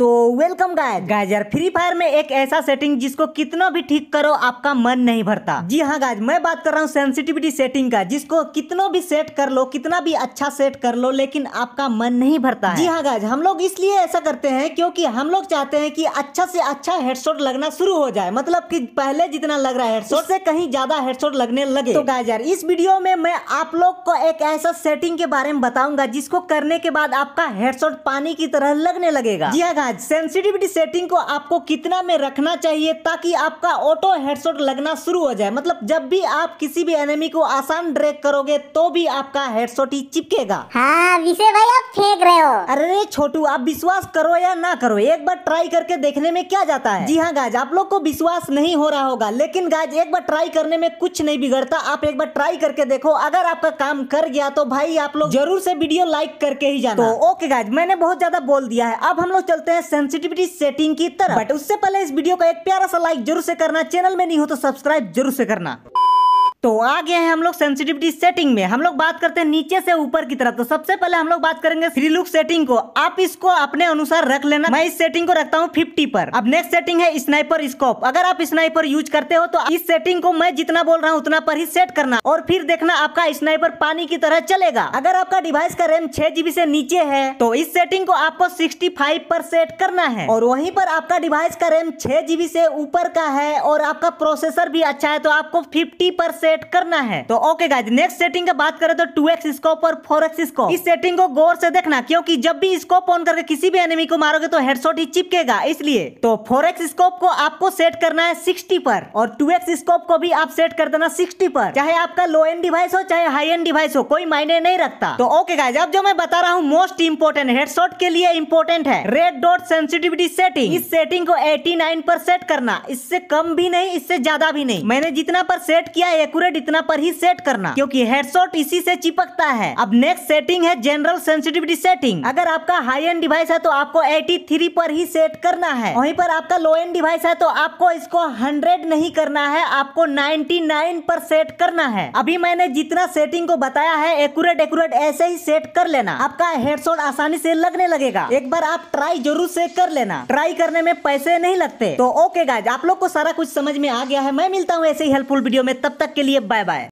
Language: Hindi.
तो वेलकम गाइस गाइस यार फ्री फायर में एक ऐसा सेटिंग जिसको कितना भी ठीक करो आपका मन नहीं भरता जी हाँ गाइस मैं बात कर रहा हूँ सेंसिटिविटी सेटिंग का जिसको कितना भी सेट कर लो कितना भी अच्छा सेट कर लो लेकिन आपका मन नहीं भरता है। जी हाँ गाइस हम लोग इसलिए ऐसा करते हैं क्योंकि हम लोग चाहते हैं कि अच्छा से अच्छा हेडसोट लगना शुरू हो जाए मतलब की पहले जितना लग रहा है से कहीं ज्यादा हेडसोट लगने लगे तो गाइस यार इस वीडियो में मैं आप लोग को एक ऐसा सेटिंग के बारे में बताऊंगा जिसको करने के बाद आपका हेडसोट पानी की तरह लगने लगेगा जी हाँ आज सेंसिटिविटी सेटिंग को आपको कितना में रखना चाहिए ताकि आपका ऑटो हेडशॉट लगना शुरू हो जाए मतलब जब भी आप किसी भी एनिमी को आसान ड्रैग करोगे तो भी आपका हेडशॉट ही चिपकेगा हाँ विषय भाई आप फेंक रहे हो अरे छोटू आप विश्वास करो या ना करो एक बार ट्राई करके देखने में क्या जाता है जी हाँ गाज आप लोग को विश्वास नहीं हो रहा होगा लेकिन गाज एक बार ट्राई करने में कुछ नहीं बिगड़ता आप एक बार ट्राई करके देखो अगर आपका काम कर गया तो भाई आप लोग जरूर से वीडियो लाइक करके ही जाना तो ओके गाज मैंने बहुत ज्यादा बोल दिया है अब हम लोग चलते हैं है सेंसिटिविटी सेटिंग की तरफ बट उससे पहले इस वीडियो का एक प्यारा सा लाइक जरूर से करना चैनल में नहीं हो तो सब्सक्राइब जरूर से करना तो आ गए हैं हम लोग सेंसिटिविटी सेटिंग में हम लोग बात करते हैं नीचे से ऊपर की तरफ तो सबसे पहले हम लोग बात करेंगे थ्री लुक सेटिंग को आप इसको अपने अनुसार रख लेना मैं इस सेटिंग को रखता हूँ फिफ्टी पर अब नेक्स्ट सेटिंग है स्नाइपर स्कोप अगर आप स्नाइपर यूज करते हो तो इस सेटिंग को मैं जितना बोल रहा हूँ उतना पर ही सेट करना और फिर देखना आपका स्नाइपर पानी की तरह चलेगा अगर आपका डिवाइस का रेम छह जीबी से नीचे है तो इस सेटिंग को आपको सिक्सटी फाइव पर सेट करना है और वहीं पर आपका डिवाइस का रैम छह जीबी से ऊपर का है और आपका प्रोसेसर भी अच्छा है तो आपको फिफ्टी पर सेट सेट करना है तो ओके गाइज नेक्स्ट सेटिंग की बात करें तो टू एक्स स्कोप और फोर एक्स स्कोप इस सेटिंग को गौर से देखना क्योंकि जब भी स्कोप ऑन करके किसी भी एनिमी को मारोगे तो हेडशॉट ही चिपकेगा इसलिए तो फोर एक्स स्कोप को आपको सेट करना है सिक्सटी पर और टू एक्स स्कोप को भी आप सेट कर देना सिक्सटी पर चाहे आपका लो एंड डिवाइस हो चाहे हाई एंड डिवाइस हो कोई मायने नहीं रखता तो ओके गाइज अब जो मैं बता रहा हूँ मोस्ट इम्पोर्टेंट हेडशॉट के लिए इम्पोर्टेंट है रेड डॉट सेंसिटिविटी सेटिंग इस सेटिंग को 89 पर सेट करना इससे कम भी नहीं इससे ज्यादा भी नहीं मैंने जितना पर सेट किया है एक्यूरेट इतना पर ही सेट करना क्योंकि हेडशॉट इसी से चिपकता है अब नेक्स्ट सेटिंग है जनरल सेंसिटिविटी सेटिंग अगर आपका हाई एंड डिवाइस है तो आपको 83 पर ही सेट करना है वहीं पर आपका लो एंड डिवाइस है तो आपको इसको 100 नहीं करना है आपको 99 पर सेट करना है अभी मैंने जितना सेटिंग को बताया है एक्यूरेट एक्यूरेट ऐसे ही सेट कर लेना आपका हेडशॉट आसानी से लगने लगेगा एक बार आप ट्राई जरूर से कर लेना ट्राई करने में पैसे नहीं लगते तो ओके गाइज आप लोग को सारा कुछ समझ में आ गया है मैं मिलता हूँ ऐसे ही हेल्पफुल वीडियो में तब तक के लिए लिए बाय बाय